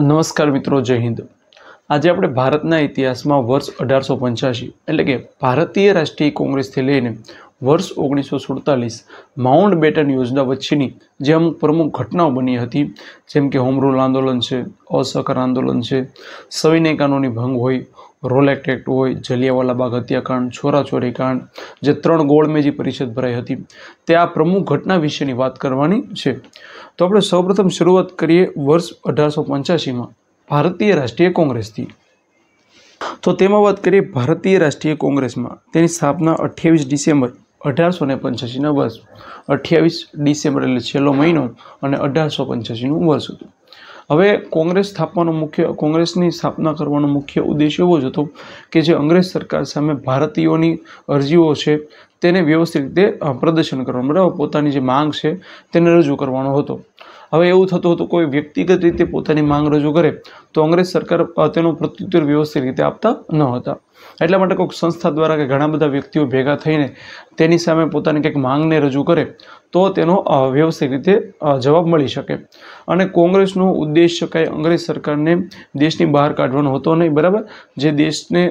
નમસ્કાર મિત્રો જય હિન્દ આજે આપણે ભારતના ઇતિહાસમાં વર્ષ અઢારસો પંચ્યાસી એટલે કે ભારતીય રાષ્ટ્રીય કોંગ્રેસથી લઈને વર્ષ ઓગણીસો સુડતાલીસ માઉન્ટ બેટન યોજના વચ્ચેની જે અમુક પ્રમુખ ઘટનાઓ બની હતી જેમ કે હોમરૂલ આંદોલન છે અસહકાર આંદોલન છે સવિનય કાનૂની ભંગ હોય રોલેક એક્ટ હોય જલિયાવાલા બાગ હત્યાકાંડ છોરાછોરી કાંડ જે ત્રણ ગોળમેજી પરિષદ ભરાઈ હતી તે આ પ્રમુખ ઘટના વિશેની વાત કરવાની છે તો આપણે સૌપ્રથમ શરૂઆત કરીએ વર્ષ અઢારસો પંચ્યાસીમાં ભારતીય રાષ્ટ્રીય કોંગ્રેસથી તો તેમાં વાત કરીએ ભારતીય રાષ્ટ્રીય કોંગ્રેસમાં તેની સ્થાપના અઠ્યાવીસ ડિસેમ્બર અઢારસો ને પંચ્યાસીના વર્ષ અઠ્યાવીસ ડિસેમ્બર એટલે છેલ્લો મહિનો અને અઢારસો પંચ્યાસીનું વર્ષ હતું હવે કોંગ્રેસ સ્થાપવાનો મુખ્ય કોંગ્રેસની સ્થાપના કરવાનો મુખ્ય ઉદ્દેશ એવો જ હતો કે જે અંગ્રેજ સરકાર સામે ભારતીયોની અરજીઓ છે તેને વ્યવસ્થિત રીતે પ્રદર્શન કરવાનું બરાબર પોતાની જે માંગ છે તેને રજૂ કરવાનો હતો હવે એવું થતું હતું કોઈ વ્યક્તિગત રીતે પોતાની માંગ રજૂ કરે તો અંગ્રેજ સરકાર તેનું પ્રત્યુત્તર વ્યવસ્થિત રીતે આપતા ન હતા એટલા માટે કોઈક સંસ્થા દ્વારા કે ઘણા બધા વ્યક્તિઓ ભેગા થઈને તેની સામે પોતાની કંઈક માંગને રજૂ કરે તો તેનો વ્યવસ્થિત રીતે જવાબ મળી શકે અને કોંગ્રેસનો ઉદ્દેશ કાંઈ અંગ્રેજ સરકારને દેશની બહાર કાઢવાનો હતો નહીં બરાબર જે દેશને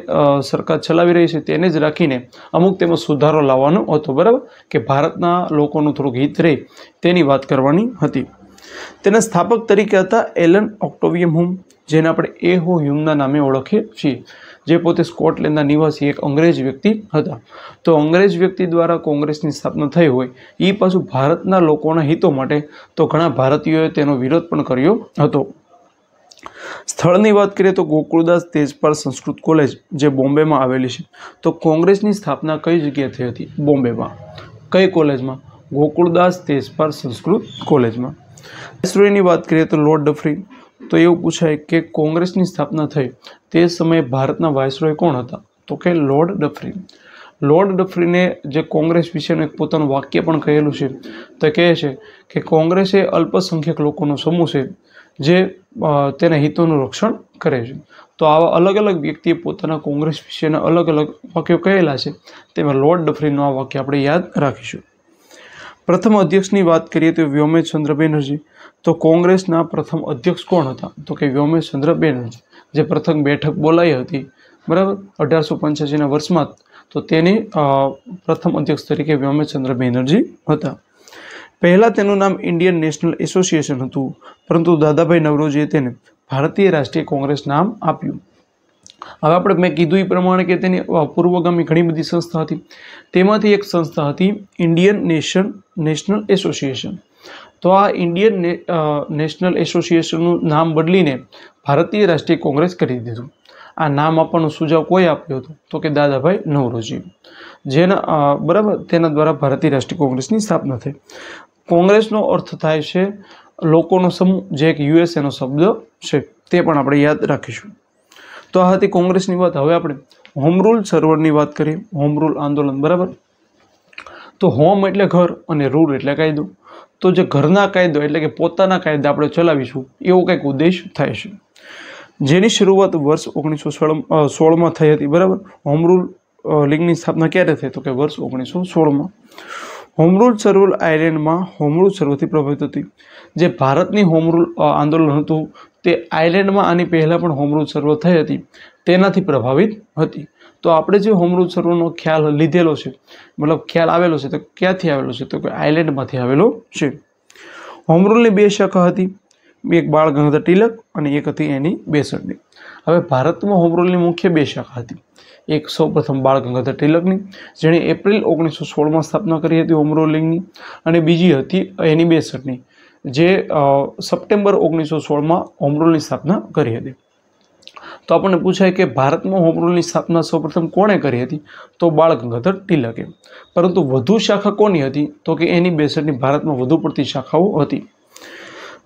સરકાર ચલાવી રહી છે તેને જ રાખીને અમુક તેમાં સુધારો લાવવાનો હતો બરાબર કે ભારતના લોકોનું થોડુંક હિત રહે તેની વાત કરવાની હતી તેના સ્થાપક તરીકે હતા એલન ઓક્ટોવિયમ હુમ જેને આપણે એ હો હ્યુમના નામે ઓળખીએ છીએ જે પોતે સ્કોટલેન્ડના નિવાસી એક અંગ્રેજ વ્યક્તિ હતા તો અંગ્રેજ વ્યક્તિ દ્વારા કોંગ્રેસની સ્થાપના થઈ હોય એ પાછું ભારતના લોકોના હિતો માટે તો ઘણા ભારતીયોએ તેનો વિરોધ પણ કર્યો હતો સ્થળની વાત કરીએ તો ગોકુળદાસ તેજપાલ સંસ્કૃત કોલેજ જે બોમ્બેમાં આવેલી છે તો કોંગ્રેસની સ્થાપના કઈ જગ્યાએ થઈ હતી બોમ્બેમાં કઈ કોલેજમાં ગોકુળદાસ તેજપાલ સંસ્કૃત કોલેજમાં સ્ટોરીની વાત કરીએ તો લોર્ડ ડફરી તો એવું પૂછાય કે કોંગ્રેસની સ્થાપના થઈ તે સમયે ભારતના વાઇસરોય કોણ હતા તો કે લોર્ડ ડફરી લોર્ડ ડફરીને જે કોંગ્રેસ વિશેનું એક પોતાનું વાક્ય પણ કહેલું છે તે કહે છે કે કોંગ્રેસ એ અલ્પસંખ્યક લોકોનો સમૂહ છે જે તેના હિતોનું રક્ષણ કરે છે તો આવા અલગ અલગ વ્યક્તિએ પોતાના કોંગ્રેસ વિશેના અલગ અલગ વાક્યો કહેલા છે તેમાં લોર્ડ ડફરીનું આ વાક્ય આપણે યાદ રાખીશું પ્રથમ અધ્યક્ષની વાત કરીએ તો વ્યોમેશચંદ્ર બેનર્જી તો કોંગ્રેસના પ્રથમ અધ્યક્ષ કોણ હતા તો કે વ્યોમેશચંદ્ર બેનર્જી જે પ્રથમ બેઠક બોલાઈ હતી બરાબર અઢારસો પંચ્યાસીના વર્ષમાં તો તેની પ્રથમ અધ્યક્ષ તરીકે વ્યોમેશચંદ્ર બેનર્જી હતા પહેલાં તેનું નામ ઇન્ડિયન નેશનલ એસોસિએશન હતું પરંતુ દાદાભાઈ નવરોજીએ તેને ભારતીય રાષ્ટ્રીય કોંગ્રેસ નામ આપ્યું હવે આપણે મેં કીધું એ પ્રમાણે કે તેની પૂર્વગામી ઘણી બધી સંસ્થા હતી તેમાંથી એક સંસ્થા હતી ઇન્ડિયન નેશન નેશનલ એસોસિએશન તો આ ઇન્ડિયન નેશનલ એસોસિએશનનું નામ બદલીને ભારતીય રાષ્ટ્રીય કોંગ્રેસ કરી દીધું આ નામ આપવાનું સુઝાવ કોઈ આપ્યો હતો તો કે દાદાભાઈ નવરોજી જેના બરાબર તેના દ્વારા ભારતીય રાષ્ટ્રીય કોંગ્રેસની સ્થાપના થઈ કોંગ્રેસનો અર્થ થાય છે લોકોનો સમૂહ જે એક યુએસએનો શબ્દ છે તે પણ આપણે યાદ રાખીશું તો આ હતી કોંગ્રેસની વાત હવે આપણે હોમરૂલ રૂલ સર્વરની વાત કરીએ હોમરૂલ આંદોલન બરાબર તો હોમ એટલે ઘર અને રૂલ એટલે કાયદો તો જે ઘરના કાયદો એટલે કે પોતાના કાયદા આપણે ચલાવીશું એવો કંઈક ઉદ્દેશ થાય છે જેની શરૂઆત વર્ષ ઓગણીસો સોળ સોળમાં થઈ હતી બરાબર હોમરૂલ રૂલ લીગની સ્થાપના ક્યારે થઈ તો કે વર્ષ ઓગણીસો સોળમાં હોમરૂલ સર્વલ આયર્લેન્ડમાં હોમરૂલ સર્વથી પ્રભાવિત હતી જે ભારતની હોમરૂલ આંદોલન હતું તે આયર્લેન્ડમાં આની પહેલાં પણ હોમરૂલ સર્વ થઈ હતી તેનાથી પ્રભાવિત હતી તો આપણે જે હોમરૂલ સર્વનો ખ્યાલ લીધેલો છે મતલબ ખ્યાલ આવેલો છે તો ક્યાંથી આવેલો છે તો કે આયર્લેન્ડમાંથી આવેલો છે હોમરૂલની બે શાખા હતી એક બાળ ગંગાધર તિલક અને એક હતી એની બેસણની હવે ભારતમાં હોમરૂલની મુખ્ય બે શાખા હતી એક સૌ પ્રથમ બાળ ગંગાધર તિલકની જેણે એપ્રિલ ઓગણીસો સોળમાં સ્થાપના કરી હતી હોમરોલિંગની અને બીજી હતી એની બેસઠની જે સપ્ટેમ્બર ઓગણીસો સોળમાં હોમરોલની સ્થાપના કરી હતી તો આપણને પૂછાય કે ભારતમાં હોમરોલની રૂલની સ્થાપના સૌપ્રથમ કોણે કરી હતી તો બાળ ગંગાધર તિલકે પરંતુ વધુ શાખા કોની હતી તો કે એની બેસઠની ભારતમાં વધુ પડતી શાખાઓ હતી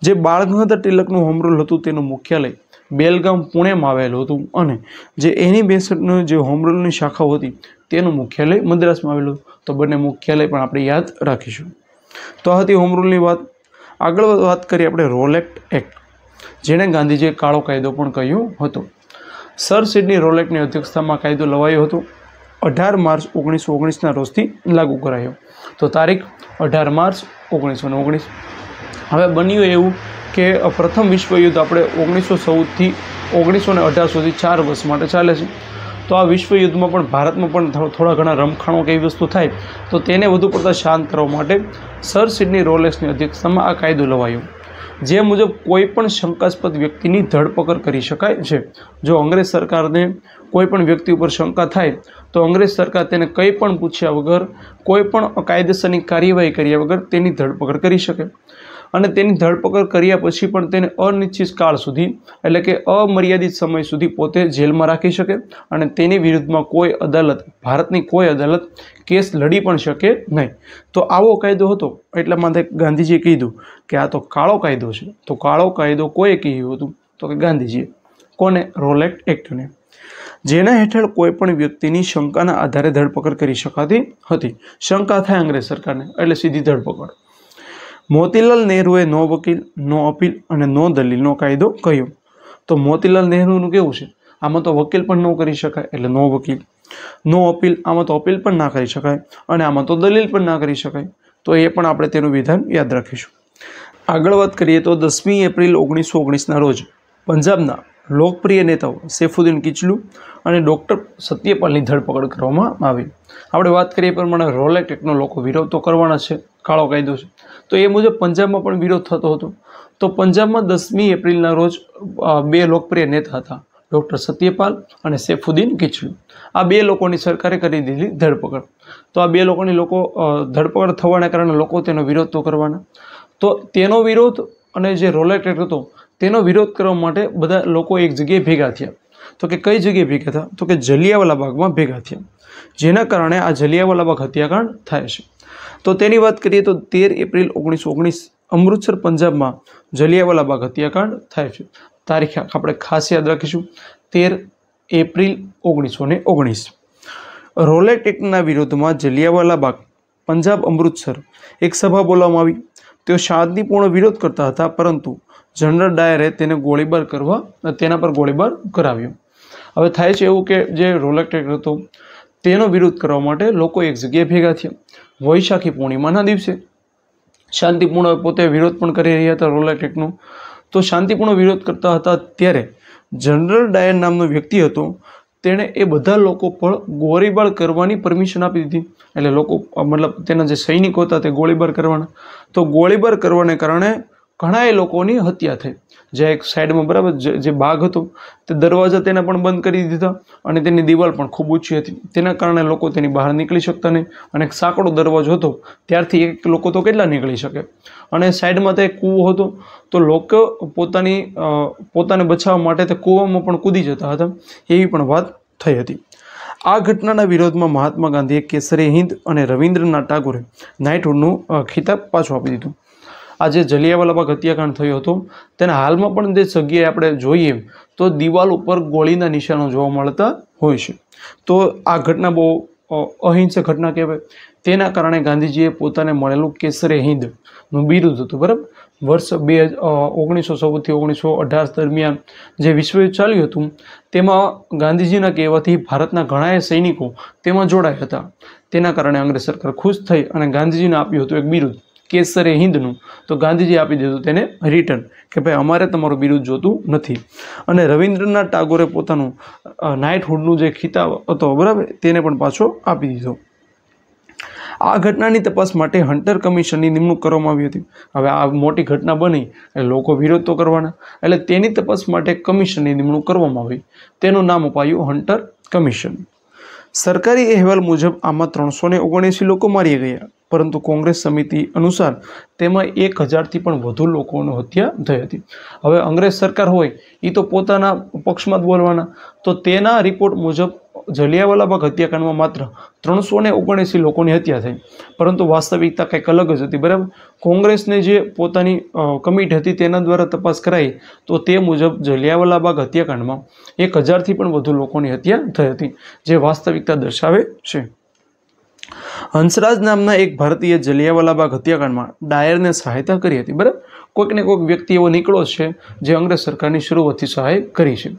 જે બાળ ગંગાધર તિલકનું હોમરોલ હતું તેનું મુખ્યાલય બેલગામ પુણેમાં આવેલું હતું અને જે એની બેસનું જે હોમરૂલની શાખાઓ હતી તેનું મુખ્યાલય મદ્રાસમાં આવેલું તો બંને મુખ્યાલય પણ આપણે યાદ રાખીશું તો આ હતી હોમરૂલની વાત આગળ વાત કરીએ આપણે રોલેક્ટ એક્ટ જેણે ગાંધીજીએ કાળો કાયદો પણ કહ્યો હતો સર સિડની રોલેક્ટની અધ્યક્ષતામાં કાયદો લવાયો હતો અઢાર માર્ચ ઓગણીસો ઓગણીસના રોજથી લાગુ કરાયો તો તારીખ અઢાર માર્ચ ઓગણીસો ઓગણીસ હવે બન્યું એવું કે પ્રથમ વિશ્વયુદ્ધ આપણે ઓગણીસો ચૌદથી ઓગણીસો ને અઢાર સુધી ચાર વર્ષ માટે ચાલે છે તો આ વિશ્વયુદ્ધમાં પણ ભારતમાં પણ થોડા ઘણા રમખાણો કે એવી વસ્તુ થાય તો તેને વધુ પડતા શાંત કરવા માટે સર સિડની રોલેક્સની અધ્યક્ષતામાં આ કાયદો લવાયો જે મુજબ કોઈ પણ શંકાસ્પદ વ્યક્તિની ધરપકડ કરી શકાય છે જો અંગ્રેજ સરકારને કોઈ પણ વ્યક્તિ ઉપર શંકા થાય તો અંગ્રેજ સરકાર તેને કંઈ પણ પૂછ્યા વગર કોઈ પણ કાયદેસરની કાર્યવાહી કર્યા વગર તેની ધરપકડ કરી શકે અને તેની ધરપકડ કર્યા પછી પણ તેને અનિશ્ચિત કાળ સુધી એટલે કે અમર્યાદિત સમય સુધી પોતે જેલમાં રાખી શકે અને તેની વિરુદ્ધમાં કોઈ અદાલત ભારતની કોઈ અદાલત કેસ લડી પણ શકે નહીં તો આવો કાયદો હતો એટલા માટે ગાંધીજીએ કીધું કે આ તો કાળો કાયદો છે તો કાળો કાયદો કોઈએ કહ્યું હતું તો કે ગાંધીજીએ કોને રોલેક્ટ એક્ટને જેના હેઠળ કોઈપણ વ્યક્તિની શંકાના આધારે ધરપકડ કરી શકાતી હતી શંકા થાય અંગ્રેજ સરકારને એટલે સીધી ધરપકડ મોતીલાલ નહેરુએ નો વકીલ નો અપીલ અને નો દલીલનો કાયદો કહ્યો તો મોતીલાલ નહેરુનું કેવું છે આમાં તો વકીલ પણ ન કરી શકાય એટલે નો વકીલ નો અપીલ આમાં તો અપીલ પણ ના કરી શકાય અને આમાં તો દલીલ પણ ના કરી શકાય તો એ પણ આપણે તેનું વિધાન યાદ રાખીશું આગળ વાત કરીએ તો દસમી એપ્રિલ ઓગણીસો ઓગણીસના રોજ પંજાબના લોકપ્રિય નેતાઓ સેફુદ્દીન કિચલુ અને ડૉક્ટર સત્યપાલની ધરપકડ કરવામાં આવી આપણે વાત કરીએ પ્રમાણે રોલેટેકનો લોકો વિરોધ તો કરવાના છે કાળો કાયદો છે તો એ મુજબ પંજાબમાં પણ વિરોધ થતો હતો તો પંજાબમાં દસમી એપ્રિલના રોજ બે લોકપ્રિય નેતા હતા ડૉક્ટર સત્યપાલ અને સૈફુદ્દીન કિચલુ આ બે લોકોની સરકારે કરી દીધી ધરપકડ તો આ બે લોકોની લોકો ધરપકડ થવાના કારણે લોકો તેનો વિરોધ તો કરવાના તો તેનો વિરોધ અને જે રોલેટેડ હતો તેનો વિરોધ કરવા માટે બધા લોકો એક જગ્યાએ ભેગા થયા તો કે કઈ જગ્યાએ ભેગા થયા તો કે જલિયાવાલા બાગમાં ભેગા થયા જેના કારણે આ જલિયાવાલા બાગ હત્યાકાંડ થાય છે તો તેની વાત કરીએ તો તેર એપ્રિલ ઓગણીસો ઓગણીસ અમૃતસર પંજાબમાં જલિયાવાલા બાગ હત્યાકાંડ થાય છે તારીખ આપણે ખાસ યાદ રાખીશું તેર એપ્રિલ ઓગણીસો ને ઓગણીસ રોલેટ એક્ટના વિરોધમાં જલિયાવાલા બાગ પંજાબ અમૃતસર એક સભા બોલાવવામાં આવી તેઓ શાંતિપૂર્ણ વિરોધ કરતા હતા પરંતુ જનરલ ડાયરે તેને ગોળીબાર કરવા તેના પર ગોળીબાર કરાવ્યો હવે થાય છે એવું કે જે રોલર ટ્રેક હતો તેનો વિરોધ કરવા માટે લોકો એક જગ્યાએ ભેગા થયા વૈશાખી પૂર્ણિમાના દિવસે શાંતિપૂર્ણ પોતે વિરોધ પણ કરી રહ્યા હતા રોલેટેકનો તો શાંતિપૂર્ણ વિરોધ કરતા હતા ત્યારે જનરલ ડાયર નામનો વ્યક્તિ હતો તેણે એ બધા લોકો પર ગોળીબાર કરવાની પરમિશન આપી દીધી એટલે લોકો મતલબ તેના જે સૈનિકો હતા તે ગોળીબાર કરવાના તો ગોળીબાર કરવાને કારણે ઘણા એ લોકોની હત્યા થઈ જે એક સાઈડમાં બરાબર જે બાગ હતો તે દરવાજા તેના પણ બંધ કરી દીધા અને તેની દિવાલ પણ ખૂબ ઊંચી હતી તેના કારણે લોકો તેની બહાર નીકળી શકતા નહીં અને એક સાંકડો દરવાજો હતો ત્યારથી એક લોકો તો કેટલા નીકળી શકે અને સાઈડમાં તે કૂવો હતો તો લોકો પોતાની પોતાને બચાવવા માટે તે કૂવામાં પણ કૂદી જતા હતા એવી પણ વાત થઈ હતી આ ઘટનાના વિરોધમાં મહાત્મા ગાંધીએ કેસરી હિંદ અને રવિન્દ્રનાથ ટાગોરે નાઇટહુડનું ખિતાબ પાછો આપી દીધું આ જે જલિયાવાલાબાગ હત્યાકાંડ થયો હતો તેના હાલમાં પણ જે જગ્યાએ આપણે જોઈએ તો દિવાલ ઉપર ગોળીના નિશાનો જોવા મળતા હોય છે તો આ ઘટના બહુ અહિંસક ઘટના કહેવાય તેના કારણે ગાંધીજીએ પોતાને મળેલું કેસરે હિંદનું બિરુદ હતું બરાબર વર્ષ બે ઓગણીસો ચૌદથી ઓગણીસો અઢાર દરમિયાન જે વિશ્વયુદ્ધ ચાલ્યું હતું તેમાં ગાંધીજીના કહેવાથી ભારતના ઘણાએ સૈનિકો તેમાં જોડાયા હતા તેના કારણે અંગ્રેજ સરકાર ખુશ થઈ અને ગાંધીજીને આપ્યું હતું એક બિરુદ કેસરે હિન્દનું તો ગાંધીજી આપી દીધું તેને રિટર્ન કે ભાઈ અમારે તમારું બિરુદ જોતું નથી અને રવિન્દ્રનાથ ટાગોરે પોતાનું નાઇટહુડનું જે ખિતાબ હતો બરાબર તેને પણ પાછો આપી દીધો આ ઘટનાની તપાસ માટે હન્ટર કમિશનની નિમણૂક કરવામાં આવી હતી હવે આ મોટી ઘટના બની એટલે લોકો વિરોધ તો કરવાના એટલે તેની તપાસ માટે કમિશનની નિમણૂક કરવામાં આવી તેનું નામ અપાયું હન્ટર કમિશન સરકારી અહેવાલ મુજબ આમાં ત્રણસો ને ઓગણએંસી લોકો મારી ગયા પરંતુ કોંગ્રેસ સમિતિ અનુસાર તેમાં એક હજારથી પણ વધુ લોકોનો હત્યા થઈ હતી હવે અંગ્રેજ સરકાર હોય એ તો પોતાના પક્ષમાં જ બોલવાના તો તેના રિપોર્ટ મુજબ જલિયાવાલા બાગ હત્યાકાંડમાં માત્ર ત્રણસો ને ઓગણએંસી લોકોની હત્યા થઈ પરંતુ વાસ્તવિકતા કંઈક અલગ જ હતી બરાબર કોંગ્રેસને જે પોતાની કમિટી હતી તેના દ્વારા તપાસ કરાઈ તો તે મુજબ જલિયાવાલા બાગ હત્યાકાંડમાં એક હજારથી પણ વધુ લોકોની હત્યા થઈ હતી જે વાસ્તવિકતા દર્શાવે છે હંસરાજ નામના એક ભારતીય જલિયાવાલા જલિયાવાલાબાગ હત્યાકાંડમાં ડાયરને સહાયતા કરી હતી બરાબર કોઈક ને કોઈક વ્યક્તિ એવો નીકળ્યો છે જે અંગ્રેજ સરકારની શરૂઆતથી સહાય કરી છે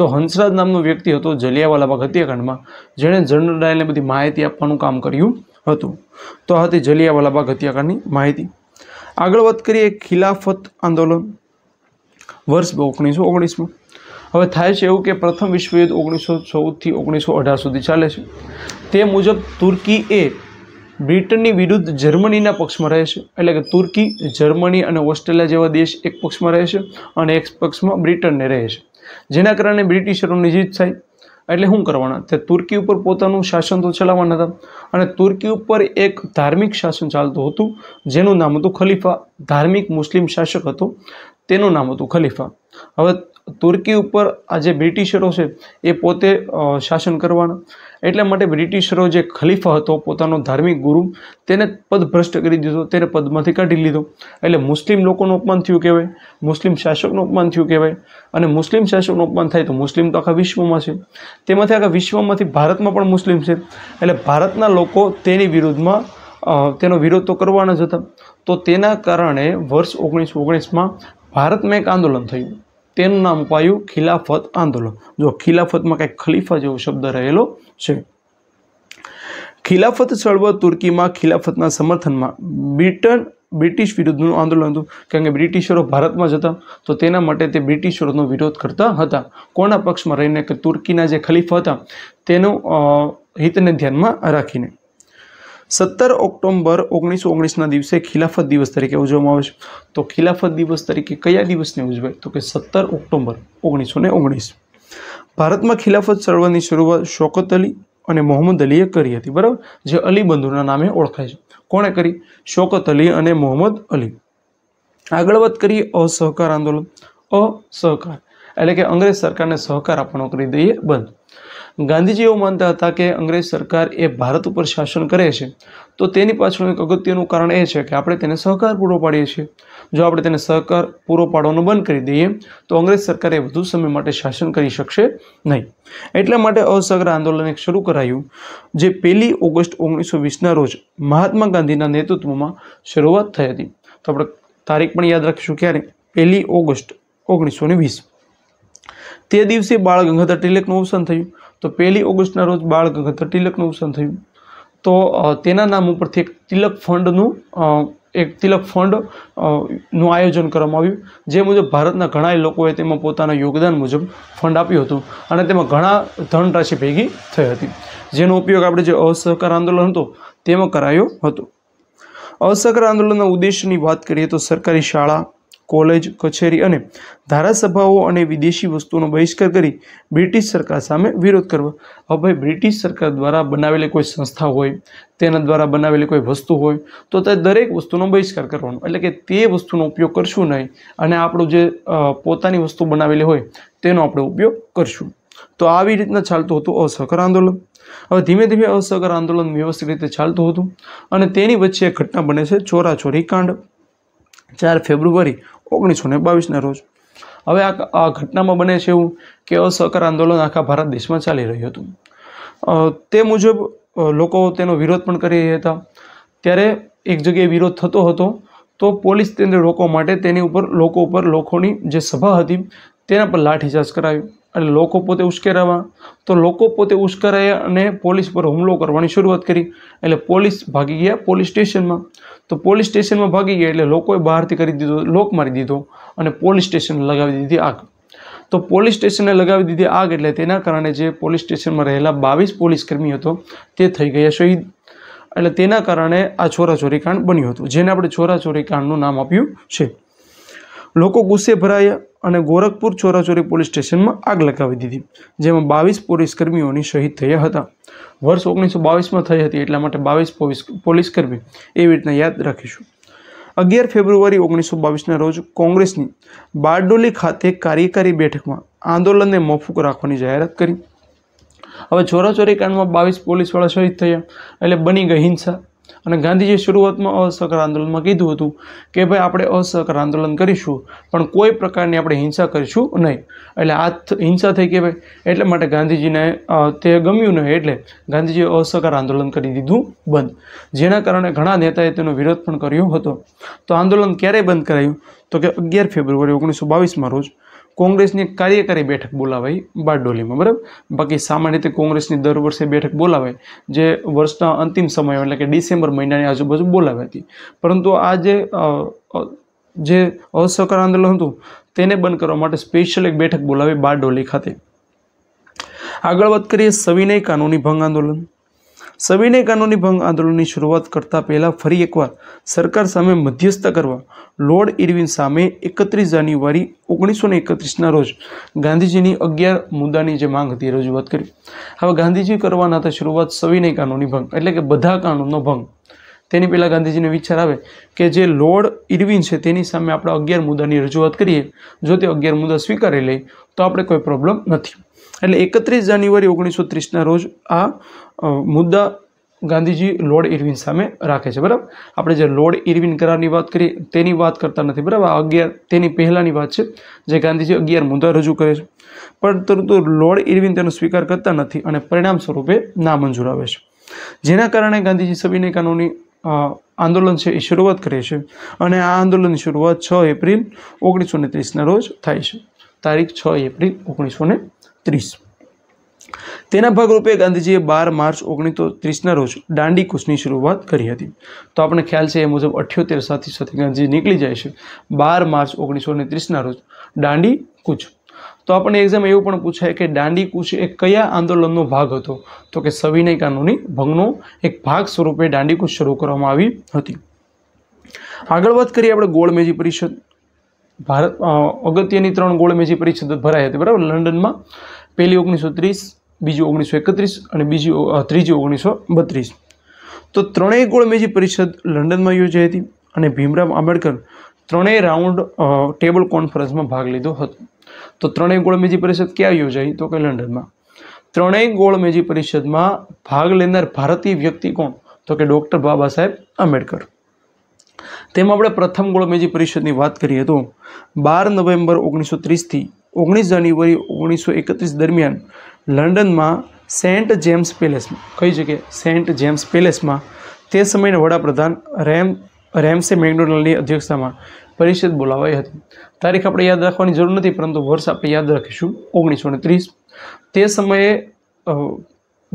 તો હંસરાજ નામનો વ્યક્તિ હતો જલિયાવાલા બાગ હત્યાકાંડમાં જેણે જનરલ ડાયરને બધી માહિતી આપવાનું કામ કર્યું હતું તો આ હતી જલિયાવાલાબાગ હત્યાકાંડની માહિતી આગળ વાત કરીએ ખિલાફત આંદોલન વર્ષ ઓગણીસો ઓગણીસમાં હવે થાય છે એવું કે પ્રથમ વિશ્વયુદ્ધ ઓગણીસો ચૌદથી ઓગણીસો અઢાર સુધી ચાલે છે તે મુજબ તુર્કી એ બ્રિટનની વિરુદ્ધ જર્મનીના પક્ષમાં રહે છે એટલે કે તુર્કી જર્મની અને ઓસ્ટ્રેલિયા જેવા દેશ એક પક્ષમાં રહે છે અને એક પક્ષમાં બ્રિટનને રહે છે જેના કારણે બ્રિટિશરોની જીત થાય એટલે શું કરવાના તે તુર્કી ઉપર પોતાનું શાસન તો ચલાવવાના હતા અને તુર્કી ઉપર એક ધાર્મિક શાસન ચાલતું હતું જેનું નામ હતું ખલીફા ધાર્મિક મુસ્લિમ શાસક હતો તેનું નામ હતું ખલીફા હવે તુર્કી ઉપર આ જે બ્રિટિશરો છે એ પોતે શાસન કરવાના એટલા માટે બ્રિટિશરો જે ખલીફા હતો પોતાનો ધાર્મિક ગુરુ તેને પદભ્રષ્ટ કરી દીધો તેને પદમાંથી કાઢી લીધો એટલે મુસ્લિમ લોકોનું અપમાન થયું કહેવાય મુસ્લિમ શાસકનું અપમાન થયું કહેવાય અને મુસ્લિમ શાસકનું અપમાન થાય તો મુસ્લિમ તો આખા વિશ્વમાં છે તેમાંથી આખા વિશ્વમાંથી ભારતમાં પણ મુસ્લિમ છે એટલે ભારતના લોકો તેની વિરુદ્ધમાં તેનો વિરોધ તો કરવાના જ હતા તો તેના કારણે વર્ષ ઓગણીસો ઓગણીસમાં ભારતમાં એક આંદોલન થયું તેનું નામ અપાયું ખિલાફત આંદોલન જો ખિલાફતમાં કંઈક ખલીફા જેવો શબ્દ રહેલો છે ખિલાફત ચળવળ તુર્કીમાં ખિલાફતના સમર્થનમાં બ્રિટન બ્રિટિશ વિરુદ્ધનું આંદોલન હતું કારણ કે બ્રિટિશરો ભારતમાં જ હતા તો તેના માટે તે બ્રિટિશરોનો વિરોધ કરતા હતા કોના પક્ષમાં રહીને કે તુર્કીના જે ખલીફા હતા તેનું હિતને ધ્યાનમાં રાખીને સત્તર ઓક્ટોમ્બર ઓગણીસો ઓગણીસના દિવસે ખિલાફત દિવસ તરીકે ઉજવવામાં આવે છે તો ખિલાફત દિવસ તરીકે કયા દિવસને ઉજવાય તો કે સત્તર ઓક્ટોમ્બર ઓગણીસો ને ઓગણીસ ભારતમાં ખિલાફત ચળવળની શરૂઆત શોકત અલી અને મોહમ્મદ અલીએ કરી હતી બરાબર જે અલી બંધુના નામે ઓળખાય છે કોણે કરી શોકત અલી અને મોહમ્મદ અલી આગળ વાત કરીએ અસહકાર આંદોલન અસહકાર એટલે કે અંગ્રેજ સરકારને સહકાર આપવાનો કરી દઈએ બંધ ગાંધીજી એવું માનતા હતા કે અંગ્રેજ સરકાર એ ભારત ઉપર શાસન કરે છે તો તેની પાછળનું એક અગત્યનું કારણ એ છે કે આપણે તેને સહકાર પૂરો પાડીએ છીએ જો આપણે તેને સહકાર પૂરો પાડવાનું બંધ કરી દઈએ તો અંગ્રેજ સરકાર એ વધુ સમય માટે શાસન કરી શકશે નહીં એટલા માટે અસહકાર આંદોલન એક શરૂ કરાયું જે પહેલી ઓગસ્ટ ઓગણીસો વીસના રોજ મહાત્મા ગાંધીના નેતૃત્વમાં શરૂઆત થઈ હતી તો આપણે તારીખ પણ યાદ રાખીશું ક્યારે પહેલી ઓગસ્ટ ઓગણીસો વીસ તે દિવસે બાળ ગંગાધર તિલકનું અવસાન થયું તો પહેલી ઓગસ્ટના રોજ બાળ ગંગાધર તિલકનું અવસાન થયું તો તેના નામ ઉપરથી એક તિલક ફંડનું એક તિલક ફંડ નું આયોજન કરવામાં આવ્યું જે મુજબ ભારતના ઘણા લોકોએ તેમાં પોતાના યોગદાન મુજબ ફંડ આપ્યું હતું અને તેમાં ઘણા ધનરાશિ ભેગી થઈ હતી જેનો ઉપયોગ આપણે જે અસહકાર આંદોલન હતો તેમાં કરાયો હતો અસહકાર આંદોલનના ઉદ્દેશની વાત કરીએ તો સરકારી શાળા કોલેજ કચેરી અને ધારાસભાઓ અને વિદેશી વસ્તુઓનો બહિષ્કાર કરી બ્રિટિશ સરકાર સામે વિરોધ કરવો હવે ભાઈ બ્રિટિશ સરકાર દ્વારા બનાવેલી કોઈ સંસ્થા હોય તેના દ્વારા બનાવેલી કોઈ વસ્તુ હોય તો તે દરેક વસ્તુનો બહિષ્કાર કરવાનો એટલે કે તે વસ્તુનો ઉપયોગ કરશું નહીં અને આપણું જે પોતાની વસ્તુ બનાવેલી હોય તેનો આપણે ઉપયોગ કરશું તો આવી રીતના ચાલતું હતું અસહકાર આંદોલન હવે ધીમે ધીમે અસહકાર આંદોલન વ્યવસ્થિત રીતે ચાલતું હતું અને તેની વચ્ચે એક ઘટના બને છે ચોરાચોરી કાંડ ચાર ફેબ્રુઆરી ઓગણીસો ને બાવીસના રોજ હવે આ આ ઘટનામાં બને છે એવું કે અસહકાર આંદોલન આખા ભારત દેશમાં ચાલી રહ્યું હતું તે મુજબ લોકો તેનો વિરોધ પણ કરી રહ્યા હતા ત્યારે એક જગ્યાએ વિરોધ થતો હતો તો પોલીસ તેને રોકવા માટે તેની ઉપર લોકો ઉપર લોકોની જે સભા હતી તેના પર લાઠીચાર્જ કરાયું એટલે લોકો પોતે ઉશ્કેરાવા તો લોકો પોતે ઉશ્કેરાયા અને પોલીસ પર હુમલો કરવાની શરૂઆત કરી એટલે પોલીસ ભાગી ગયા પોલીસ સ્ટેશનમાં તો પોલીસ સ્ટેશનમાં ભાગી ગયા એટલે લોકોએ બહારથી કરી દીધો લોક મારી દીધો અને પોલીસ સ્ટેશન લગાવી દીધી આગ તો પોલીસ સ્ટેશને લગાવી દીધી આગ એટલે તેના કારણે જે પોલીસ સ્ટેશનમાં રહેલા બાવીસ પોલીસકર્મી હતો તે થઈ ગયા શહીદ એટલે તેના કારણે આ છોરાછોરી કાંડ બન્યું હતું જેને આપણે છોરાછોરી કાંડનું નામ આપ્યું છે લોકો ગુસ્સે ભરાયા અને ગોરખપુર ચોરાચોરી પોલીસ સ્ટેશનમાં આગ લગાવી દીધી જેમાં બાવીસ પોલીસકર્મીઓની શહીદ થયા હતા વર્ષ ઓગણીસો બાવીસમાં થઈ હતી એટલા માટે બાવીસ પોલીસ પોલીસકર્મી એવી રીતના યાદ રાખીશું અગિયાર ફેબ્રુઆરી ઓગણીસો બાવીસના રોજ કોંગ્રેસની બારડોલી ખાતે કાર્યકારી બેઠકમાં આંદોલનને મોફુક રાખવાની જાહેરાત કરી હવે ચોરાચોરી કાંડમાં બાવીસ પોલીસવાળા શહીદ થયા એટલે બની ગઈ હિંસા અને ગાંધીજીએ શરૂઆતમાં અસહકાર આંદોલનમાં કીધું હતું કે ભાઈ આપણે અસહકાર આંદોલન કરીશું પણ કોઈ પ્રકારની આપણે હિંસા કરીશું નહીં એટલે આ હિંસા થઈ કે ભાઈ એટલે માટે ગાંધીજીને તે ગમ્યું નહીં એટલે ગાંધીજીએ અસહકાર આંદોલન કરી દીધું બંધ જેના કારણે ઘણા નેતાએ તેનો વિરોધ પણ કર્યો હતો તો આંદોલન ક્યારે બંધ કરાયું તો કે અગિયાર ફેબ્રુઆરી ઓગણીસો બાવીસમાં રોજ કોંગ્રેસની કાર્યકારી બેઠક બોલાવાઈ બારડોલીમાં બરાબર બાકી સામાન્ય રીતે કોંગ્રેસની દર વર્ષે બેઠક બોલાવાય જે વર્ષના અંતિમ સમય એટલે કે ડિસેમ્બર મહિનાની આજુબાજુ બોલાવાઈ હતી પરંતુ આ જે અસહકાર આંદોલન હતું તેને બંધ કરવા માટે સ્પેશિયલ એક બેઠક બોલાવી બારડોલી ખાતે આગળ વાત કરીએ સવિનય કાનૂની ભંગ આંદોલન સવિનય કાનૂની ભંગ આંદોલનની શરૂઆત કરતા પહેલાં ફરી એકવાર સરકાર સામે મધ્યસ્થ કરવા લોર્ડ ઇરવિન સામે એકત્રીસ જાન્યુઆરી ઓગણીસો ને એકત્રીસના રોજ ગાંધીજીની અગિયાર મુદ્દાની જે માંગ હતી રજૂઆત કરી હવે ગાંધીજી કરવાના હતા શરૂઆત સવિનય કાનૂની ભંગ એટલે કે બધા કાનૂનનો ભંગ તેની પહેલાં ગાંધીજીને વિચાર આવે કે જે લોર્ડ ઇરવિન છે તેની સામે આપણે અગિયાર મુદ્દાની રજૂઆત કરીએ જો તે અગિયાર મુદ્દા સ્વીકારી લે તો આપણે કોઈ પ્રોબ્લેમ નથી એટલે એકત્રીસ જાન્યુઆરી ઓગણીસો ત્રીસના રોજ આ મુદ્દા ગાંધીજી લોર્ડ ઇરવિન સામે રાખે છે બરાબર આપણે જે લોર્ડ ઇરવિન કરારની વાત કરી તેની વાત કરતા નથી બરાબર આ અગિયાર તેની પહેલાંની વાત છે જે ગાંધીજી અગિયાર મુદ્દા રજૂ કરે છે પરંતુ લોર્ડ ઇરવિન તેનો સ્વીકાર કરતા નથી અને પરિણામ સ્વરૂપે નામંજૂર આવે છે જેના કારણે ગાંધીજી સવિનય કાનૂની આંદોલન છે એ શરૂઆત કરે છે અને આ આંદોલનની શરૂઆત છ એપ્રિલ ઓગણીસો ને ત્રીસના રોજ થાય છે તારીખ છ એપ્રિલ ઓગણીસો ને ત્રીસ તેના ભાગરૂપે ગાંધીજીએ બાર માર્ચ ઓગણીસો ત્રીસના રોજ દાંડી કૂચની શરૂઆત કરી હતી તો આપણે ખ્યાલ છે એ મુજબ અઠ્યોતેર સાથી સાથે ગાંધીજી નીકળી જાય છે બાર માર્ચ ઓગણીસો ને ત્રીસના રોજ દાંડી કૂચ તો આપણને એક્ઝામ એવું પણ પૂછાય કે દાંડી કૂચ એ કયા આંદોલનનો ભાગ હતો તો કે સવિનય કાનૂની ભંગનો એક ભાગ સ્વરૂપે દાંડી કૂચ શરૂ કરવામાં આવી હતી આગળ વાત કરીએ આપણે ગોળમેજી પરિષદ ભારત અગત્યની ત્રણ ગોળમેજી પરિષદ ભરાઈ હતી બરાબર લંડનમાં પહેલી ઓગણીસો ત્રીસ બીજી ઓગણીસો એકત્રીસ અને બીજી ત્રીજી ઓગણીસો બત્રીસ તો ત્રણેય ગોળ મેજી પરિષદ લંડનમાં યોજાઈ હતી અને ભીમરાવ આંબેડકર ત્રણેય રાઉન્ડ ટેબલ કોન્ફરન્સમાં ભાગ લીધો હતો તો ત્રણેય ગોળ મેજી પરિષદ ક્યાં યોજાઈ તો કે લંડનમાં ત્રણેય ગોળ મેજી પરિષદમાં ભાગ લેનાર ભારતીય વ્યક્તિ કોણ તો કે ડૉક્ટર બાબા સાહેબ આંબેડકર તેમાં આપણે પ્રથમ ગોળમેજી પરિષદની વાત કરીએ તો બાર નવેમ્બર ઓગણીસો ત્રીસથી ઓગણીસ જાન્યુઆરી ઓગણીસો એકત્રીસ દરમિયાન લંડનમાં સેન્ટ જેમ્સ પેલેસમાં કઈ જગ્યાએ સેન્ટ જેમ્સ પેલેસમાં તે સમયના વડાપ્રધાન રેમ રેમસે મેકડોનાલ્ડની અધ્યક્ષતામાં પરિષદ બોલાવાઈ હતી તારીખ આપણે યાદ રાખવાની જરૂર નથી પરંતુ વર્ષ આપણે યાદ રાખીશું ઓગણીસો ને ત્રીસ તે સમયે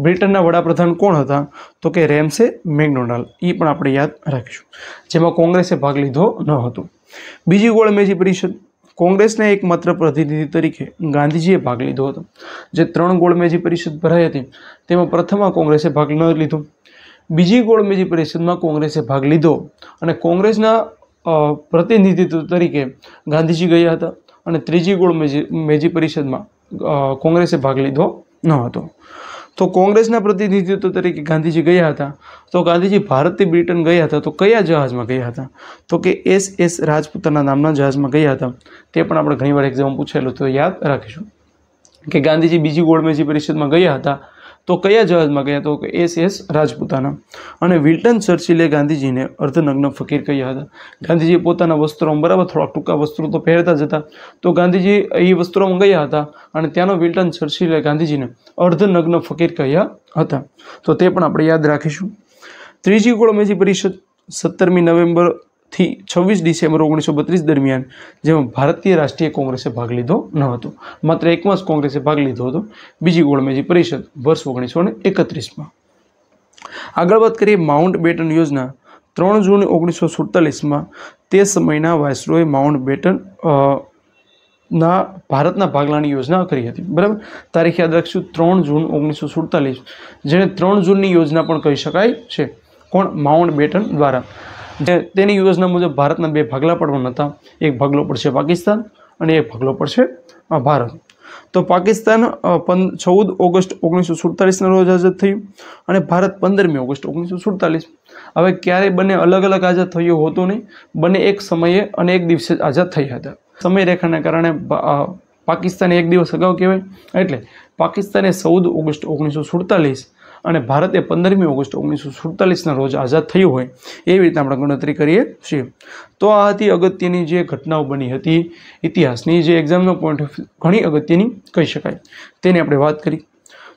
બ્રિટનના વડાપ્રધાન કોણ હતા તો કે રેમસે મેકડોનાલ્ડ એ પણ આપણે યાદ રાખીશું જેમાં કોંગ્રેસે ભાગ લીધો ન હતો બીજી ગોળમેજી પરિષદ કોંગ્રેસને એકમાત્ર પ્રતિનિધિ તરીકે ગાંધીજીએ ભાગ લીધો હતો જે ત્રણ ગોળમેજી પરિષદ ભરાઈ હતી તેમાં પ્રથમમાં કોંગ્રેસે ભાગ ન લીધો બીજી ગોળમેજી પરિષદમાં કોંગ્રેસે ભાગ લીધો અને કોંગ્રેસના પ્રતિનિધિત્વ તરીકે ગાંધીજી ગયા હતા અને ત્રીજી ગોળ મેજી મેજી પરિષદમાં કોંગ્રેસે ભાગ લીધો ન હતો તો કોંગ્રેસના પ્રતિનિધિત્વ તરીકે ગાંધીજી ગયા હતા તો ગાંધીજી ભારતથી બ્રિટન ગયા હતા તો કયા જહાજમાં ગયા હતા તો કે એસ એસ રાજપૂતના નામના જહાજમાં ગયા હતા તે પણ આપણે ઘણીવાર એક્ઝામ પૂછેલું તો યાદ રાખીશું કે ગાંધીજી બીજી ગોળમેજી પરિષદમાં ગયા હતા તો કયા જહાજમાં ગયા તો કે એસ એસ રાજપૂતાના અને વિલ્ટન ચર્ચિલે ગાંધીજીને અર્ધનગ્ન ફકીર કહ્યા હતા ગાંધીજી પોતાના વસ્ત્રો બરાબર થોડા ટૂંકા વસ્ત્રો તો પહેરતા જ હતા તો ગાંધીજી એ વસ્ત્રો ગયા હતા અને ત્યાંનો વિલ્ટન ચર્ચિલે ગાંધીજીને અર્ધનગ્ન ફકીર કહ્યા હતા તો તે પણ આપણે યાદ રાખીશું ત્રીજી કોળમેજી પરિષદ સત્તરમી નવેમ્બર થી છવ્વીસ ડિસેમ્બર ઓગણીસો બત્રીસ દરમિયાન જેમાં ભારતીય રાષ્ટ્રીય કોંગ્રેસે ભાગ લીધો ન હતો માત્ર એક માસ કોંગ્રેસે ભાગ લીધો હતો બીજી ગોળમેજી પરિષદ વર્ષ ઓગણીસો ને એકત્રીસમાં આગળ વાત કરીએ માઉન્ટ બેટન યોજના ત્રણ જૂન ઓગણીસો સુડતાલીસમાં તે સમયના વાઇસરોએ માઉન્ટ બેટન ના ભારતના ભાગલાની યોજના કરી હતી બરાબર તારીખ યાદ રાખશું ત્રણ જૂન ઓગણીસો સુડતાલીસ જેને ત્રણ જૂનની યોજના પણ કહી શકાય છે કોણ માઉન્ટ બેટન દ્વારા જે તેની યોજના મુજબ ભારતના બે ભાગલા પાડવાના હતા એક ભાગલો પડશે પાકિસ્તાન અને એક ભાગલો પડશે ભારત તો પાકિસ્તાન પંદ ચૌદ ઓગસ્ટ ઓગણીસો સુડતાલીસના રોજ આઝાદ થયું અને ભારત પંદરમી ઓગસ્ટ ઓગણીસો સુડતાલીસ હવે ક્યારેય બંને અલગ અલગ આઝાદ થયું હોતું નહીં બંને એક સમયે અને એક દિવસે આઝાદ થયા હતા સમયરેખાના કારણે પાકિસ્તાને એક દિવસ અગાઉ કહેવાય એટલે પાકિસ્તાને ચૌદ ઓગસ્ટ ઓગણીસો સુડતાલીસ અને ભારત એ પંદરમી ઓગસ્ટ ઓગણીસો સુડતાલીસના રોજ આઝાદ થયું હોય એવી રીતે આપણે ગણતરી કરીએ છીએ તો આ હતી અગત્યની જે ઘટનાઓ બની હતી ઇતિહાસની જે એક્ઝામનો પોઈન્ટ ઓફ ઘણી અગત્યની કહી શકાય તેની આપણે વાત કરી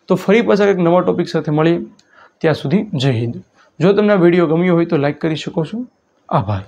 તો ફરી પાછા એક નવા ટોપિક સાથે મળીએ ત્યાં સુધી જય હિન્દ જો તમને આ વિડીયો ગમ્યો હોય તો લાઇક કરી શકો છો આભાર